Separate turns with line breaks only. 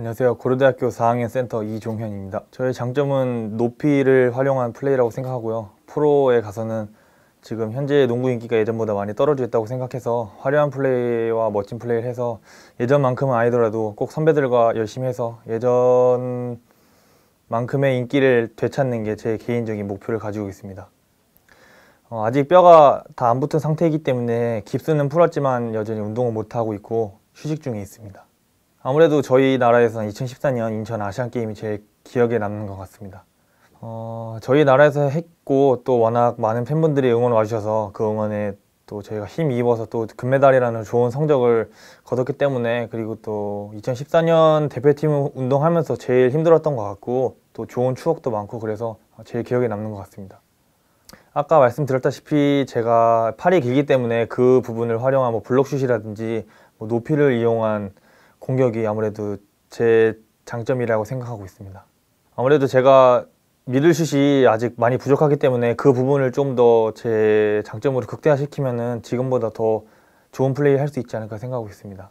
안녕하세요. 고려대학교 4학년 센터 이종현입니다. 저의 장점은 높이를 활용한 플레이라고 생각하고요. 프로에 가서는 지금 현재 농구 인기가 예전보다 많이 떨어져 있다고 생각해서 화려한 플레이와 멋진 플레이를 해서 예전만큼은 아니더라도 꼭 선배들과 열심히 해서 예전만큼의 인기를 되찾는 게 제 개인적인 목표를 가지고 있습니다. 어, 아직 뼈가 다 안 붙은 상태이기 때문에 깁스는 풀었지만 여전히 운동을 못하고 있고 휴식 중에 있습니다. 아무래도 저희 나라에서는 2014년 인천 아시안게임이 제일 기억에 남는 것 같습니다. 어, 저희 나라에서 했고 또워낙 많은 팬분들이 응원 와주셔서 그 응원에 또 저희가 힘입어서 또 금메달이라는 좋은 성적을 거뒀기 때문에 그리고 또 2014년 대표팀 운동하면서 제일 힘들었던 것 같고 또 좋은 추억도 많고 그래서 제일 기억에 남는 것 같습니다. 아까 말씀드렸다시피 제가 팔이 길기 때문에 그 부분을 활용한 뭐 블록슛이라든지 뭐 높이를 이용한 공격이 아무래도 제 장점이라고 생각하고 있습니다. 아무래도 제가 미들슛이 아직 많이 부족하기 때문에 그 부분을 좀 더 제 장점으로 극대화시키면 지금보다 더 좋은 플레이 할 수 있지 않을까 생각하고 있습니다.